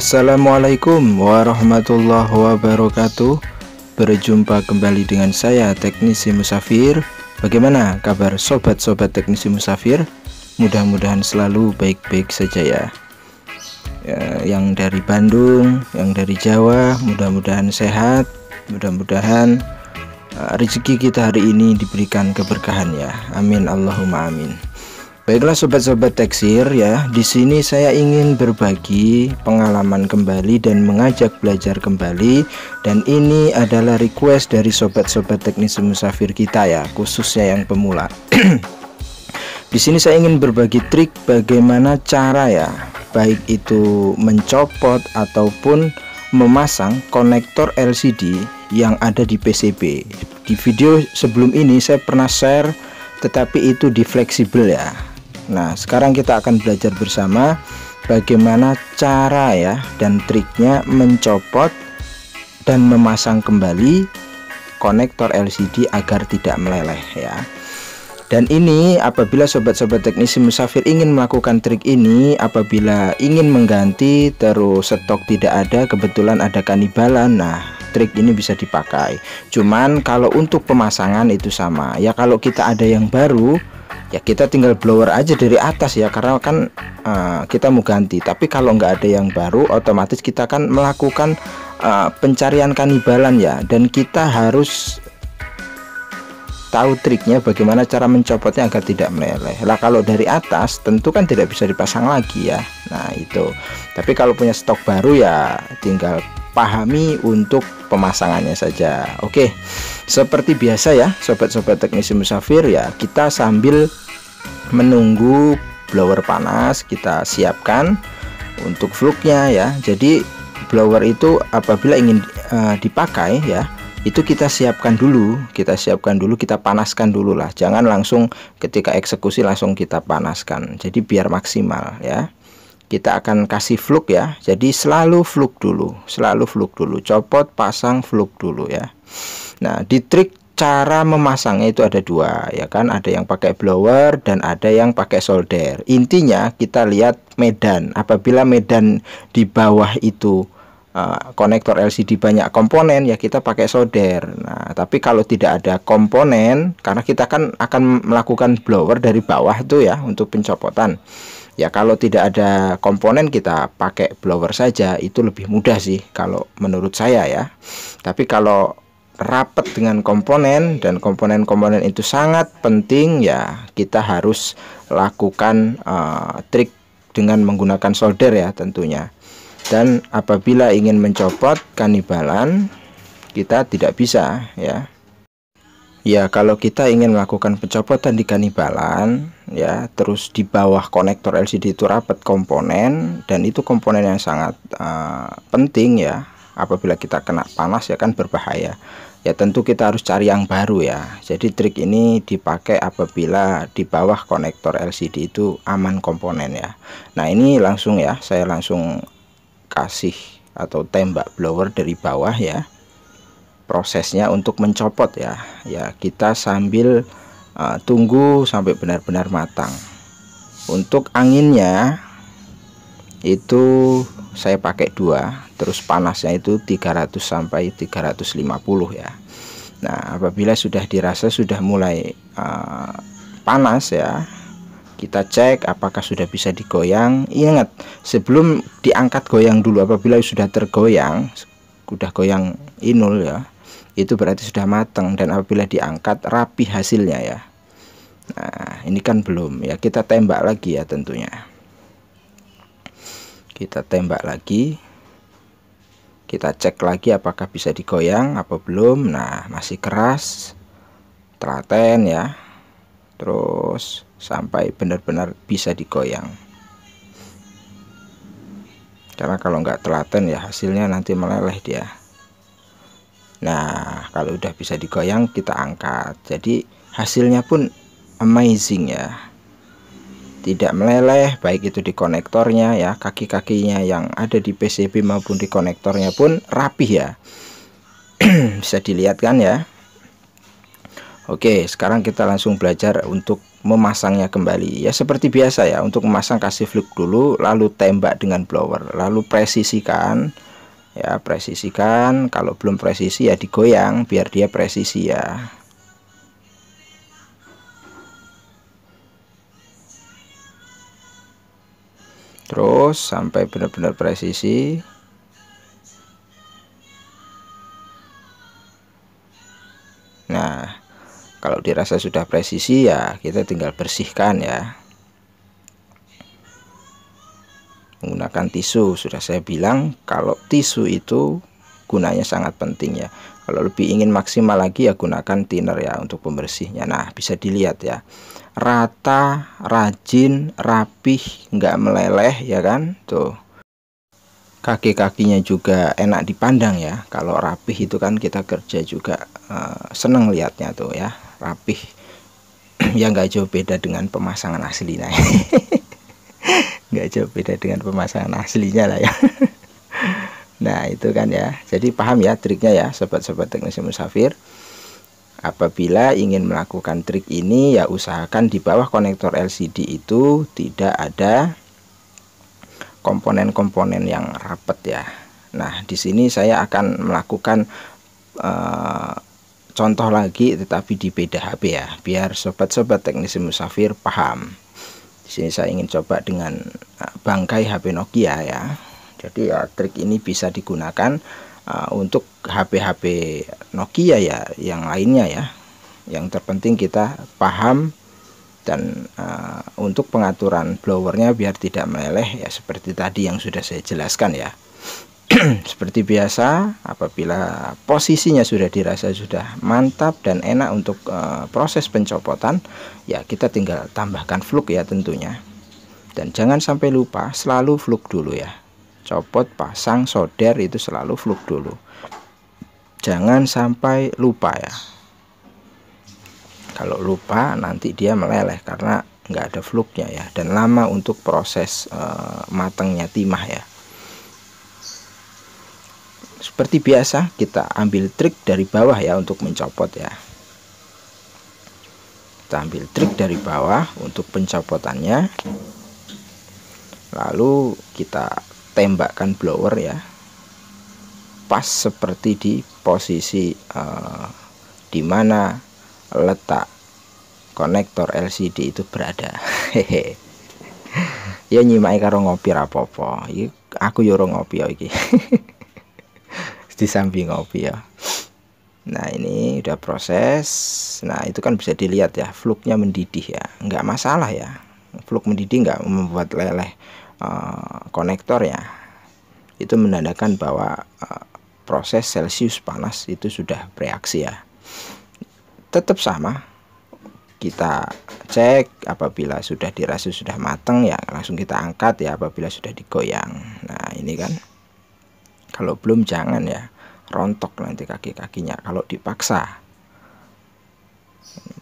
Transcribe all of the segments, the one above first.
Assalamualaikum warahmatullahi wabarakatuh Berjumpa kembali dengan saya Teknisi Musafir Bagaimana kabar sobat-sobat Teknisi Musafir? Mudah-mudahan selalu baik-baik saja ya, ya Yang dari Bandung, yang dari Jawa Mudah-mudahan sehat Mudah-mudahan eh, rezeki kita hari ini diberikan keberkahan ya Amin Allahumma amin Baiklah sobat-sobat teksir ya, di sini saya ingin berbagi pengalaman kembali dan mengajak belajar kembali dan ini adalah request dari sobat-sobat teknisi musafir kita ya, khususnya yang pemula. di sini saya ingin berbagi trik bagaimana cara ya, baik itu mencopot ataupun memasang konektor LCD yang ada di PCB. Di video sebelum ini saya pernah share tetapi itu di fleksibel ya Nah sekarang kita akan belajar bersama bagaimana cara ya dan triknya mencopot dan memasang kembali konektor LCD agar tidak meleleh ya dan ini apabila sobat-sobat teknisi musafir ingin melakukan trik ini apabila ingin mengganti terus stok tidak ada kebetulan ada kanibalan nah trik ini bisa dipakai cuman kalau untuk pemasangan itu sama ya kalau kita ada yang baru ya kita tinggal blower aja dari atas ya karena kan uh, kita mau ganti tapi kalau nggak ada yang baru otomatis kita akan melakukan uh, pencarian kanibalan ya dan kita harus tahu triknya bagaimana cara mencopotnya agar tidak meleleh lah kalau dari atas tentu kan tidak bisa dipasang lagi ya nah itu tapi kalau punya stok baru ya tinggal pahami untuk pemasangannya saja. Oke, seperti biasa ya, sobat-sobat teknisi musafir ya, kita sambil menunggu blower panas kita siapkan untuk fluknya ya. Jadi blower itu apabila ingin uh, dipakai ya, itu kita siapkan dulu, kita siapkan dulu, kita panaskan dulu lah. Jangan langsung ketika eksekusi langsung kita panaskan. Jadi biar maksimal ya kita akan kasih fluk ya jadi selalu fluk dulu selalu fluk dulu copot pasang fluk dulu ya nah di trik cara memasangnya itu ada dua ya kan ada yang pakai blower dan ada yang pakai solder intinya kita lihat medan apabila medan di bawah itu uh, konektor LCD banyak komponen ya kita pakai solder nah tapi kalau tidak ada komponen karena kita kan akan melakukan blower dari bawah itu ya untuk pencopotan ya kalau tidak ada komponen kita pakai blower saja itu lebih mudah sih kalau menurut saya ya tapi kalau rapat dengan komponen dan komponen-komponen itu sangat penting ya kita harus lakukan uh, trik dengan menggunakan solder ya tentunya dan apabila ingin mencopot kanibalan kita tidak bisa ya ya kalau kita ingin melakukan pencopotan di kanibalan ya terus di bawah konektor LCD itu rapat komponen dan itu komponen yang sangat uh, penting ya apabila kita kena panas ya kan berbahaya ya tentu kita harus cari yang baru ya jadi trik ini dipakai apabila di bawah konektor LCD itu aman komponen ya Nah ini langsung ya saya langsung kasih atau tembak blower dari bawah ya prosesnya untuk mencopot ya ya kita sambil Ah, tunggu sampai benar-benar matang untuk anginnya itu saya pakai dua terus panasnya itu 300 sampai 350 ya Nah apabila sudah dirasa sudah mulai uh, panas ya kita cek apakah sudah bisa digoyang ingat sebelum diangkat goyang dulu apabila sudah tergoyang sudah goyang inul ya itu berarti sudah matang dan apabila diangkat rapi hasilnya ya Nah, ini kan belum ya. Kita tembak lagi ya tentunya. Kita tembak lagi. Kita cek lagi apakah bisa digoyang apa belum. Nah, masih keras. Telaten ya. Terus sampai benar-benar bisa digoyang. Karena kalau nggak telaten ya hasilnya nanti meleleh dia. Nah, kalau udah bisa digoyang kita angkat. Jadi hasilnya pun amazing ya tidak meleleh baik itu di konektornya ya kaki-kakinya yang ada di PCB maupun di konektornya pun rapi ya bisa dilihat kan ya Oke sekarang kita langsung belajar untuk memasangnya kembali ya seperti biasa ya untuk memasang kasih flip dulu lalu tembak dengan blower lalu presisikan ya presisikan kalau belum presisi ya digoyang biar dia presisi ya terus sampai benar-benar presisi nah kalau dirasa sudah presisi ya kita tinggal bersihkan ya menggunakan tisu sudah saya bilang kalau tisu itu gunanya sangat penting ya kalau lebih ingin maksimal lagi ya gunakan thinner ya untuk pembersihnya nah bisa dilihat ya rata rajin rapih nggak meleleh ya kan tuh kaki-kakinya juga enak dipandang ya kalau rapih itu kan kita kerja juga uh, seneng lihatnya tuh ya rapih ya nggak jauh beda dengan pemasangan aslinya nggak jauh beda dengan pemasangan aslinya lah ya Nah itu kan ya Jadi paham ya triknya ya sobat-sobat teknisi musafir Apabila ingin melakukan trik ini ya usahakan di bawah konektor LCD itu tidak ada komponen-komponen yang rapat ya Nah di sini saya akan melakukan uh, contoh lagi tetapi di beda HP ya biar sobat-sobat teknisi musafir paham di sini saya ingin coba dengan eh, bangkai HP Nokia ya jadi ya trik ini bisa digunakan uh, untuk HP-HP Nokia ya yang lainnya ya yang terpenting kita paham dan uh, untuk pengaturan blowernya biar tidak meleleh ya seperti tadi yang sudah saya jelaskan ya seperti biasa apabila posisinya sudah dirasa sudah mantap dan enak untuk uh, proses pencopotan ya kita tinggal tambahkan fluk ya tentunya dan jangan sampai lupa selalu fluk dulu ya copot pasang solder itu selalu fluk dulu jangan sampai lupa ya kalau lupa nanti dia meleleh karena nggak ada fluknya ya dan lama untuk proses uh, matangnya timah ya seperti biasa kita ambil trik dari bawah ya untuk mencopot ya kita ambil trik dari bawah untuk pencopotannya lalu kita tembakan blower ya pas seperti di posisi uh, di mana letak konektor LCD itu berada hehe ya nyimai karo ngopi rapopo ini aku yoro ya ngopi ya di samping ngopi ya nah ini udah proses nah itu kan bisa dilihat ya fluknya mendidih ya nggak masalah ya fluk mendidih nggak membuat leleh uh, ya itu menandakan bahwa uh, proses celcius panas itu sudah bereaksi ya tetap sama kita cek apabila sudah dirasa sudah matang ya langsung kita angkat ya apabila sudah digoyang nah ini kan kalau belum jangan ya rontok nanti kaki-kakinya kalau dipaksa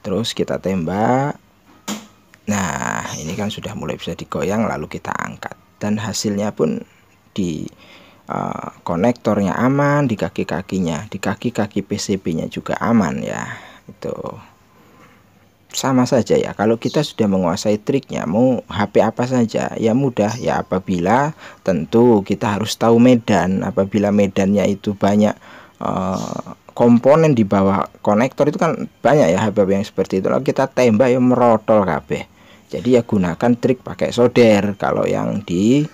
terus kita tembak nah Nah, ini kan sudah mulai bisa digoyang lalu kita angkat dan hasilnya pun di uh, konektornya aman, di kaki-kakinya, di kaki-kaki PCB-nya juga aman ya. Itu sama saja ya. Kalau kita sudah menguasai triknya, mau HP apa saja ya mudah ya apabila tentu kita harus tahu medan. Apabila medannya itu banyak uh, komponen di bawah konektor itu kan banyak ya HP, yang seperti itu. lalu kita tembak ya merotol kabeh jadi ya gunakan trik pakai solder kalau yang di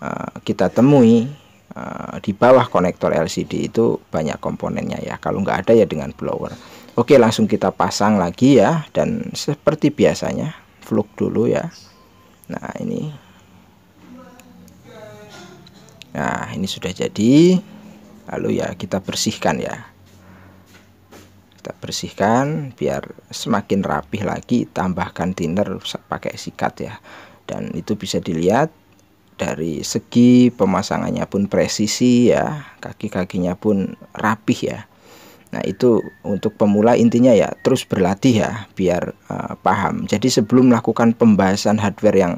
uh, kita temui uh, di bawah konektor LCD itu banyak komponennya ya kalau nggak ada ya dengan blower Oke langsung kita pasang lagi ya dan seperti biasanya fluk dulu ya Nah ini Nah ini sudah jadi lalu ya kita bersihkan ya kita bersihkan biar semakin rapih lagi tambahkan thinner pakai sikat ya dan itu bisa dilihat dari segi pemasangannya pun presisi ya kaki-kakinya pun rapih ya Nah itu untuk pemula intinya ya terus berlatih ya biar uh, paham jadi sebelum melakukan pembahasan hardware yang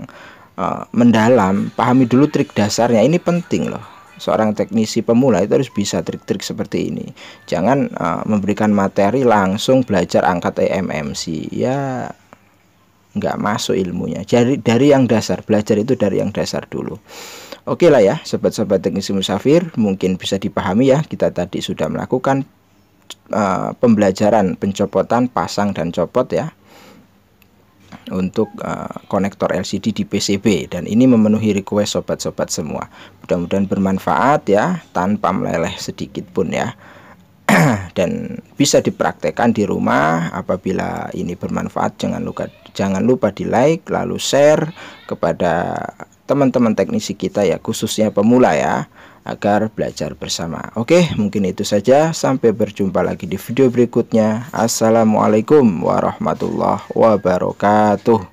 uh, mendalam pahami dulu trik dasarnya ini penting loh seorang teknisi pemula itu harus bisa trik-trik seperti ini. Jangan uh, memberikan materi langsung belajar angkat mmc, Ya nggak masuk ilmunya. Jadi dari yang dasar, belajar itu dari yang dasar dulu. Oke lah ya, sobat-sobat teknisi musafir, mungkin bisa dipahami ya. Kita tadi sudah melakukan uh, pembelajaran pencopotan pasang dan copot ya untuk uh, konektor LCD di PCB dan ini memenuhi request sobat-sobat semua mudah-mudahan bermanfaat ya tanpa meleleh sedikit pun ya dan bisa dipraktekkan di rumah apabila ini bermanfaat jangan lupa jangan lupa di like lalu share kepada teman-teman teknisi kita ya khususnya pemula ya agar belajar bersama. Oke, mungkin itu saja. Sampai berjumpa lagi di video berikutnya. Assalamualaikum warahmatullahi wabarakatuh.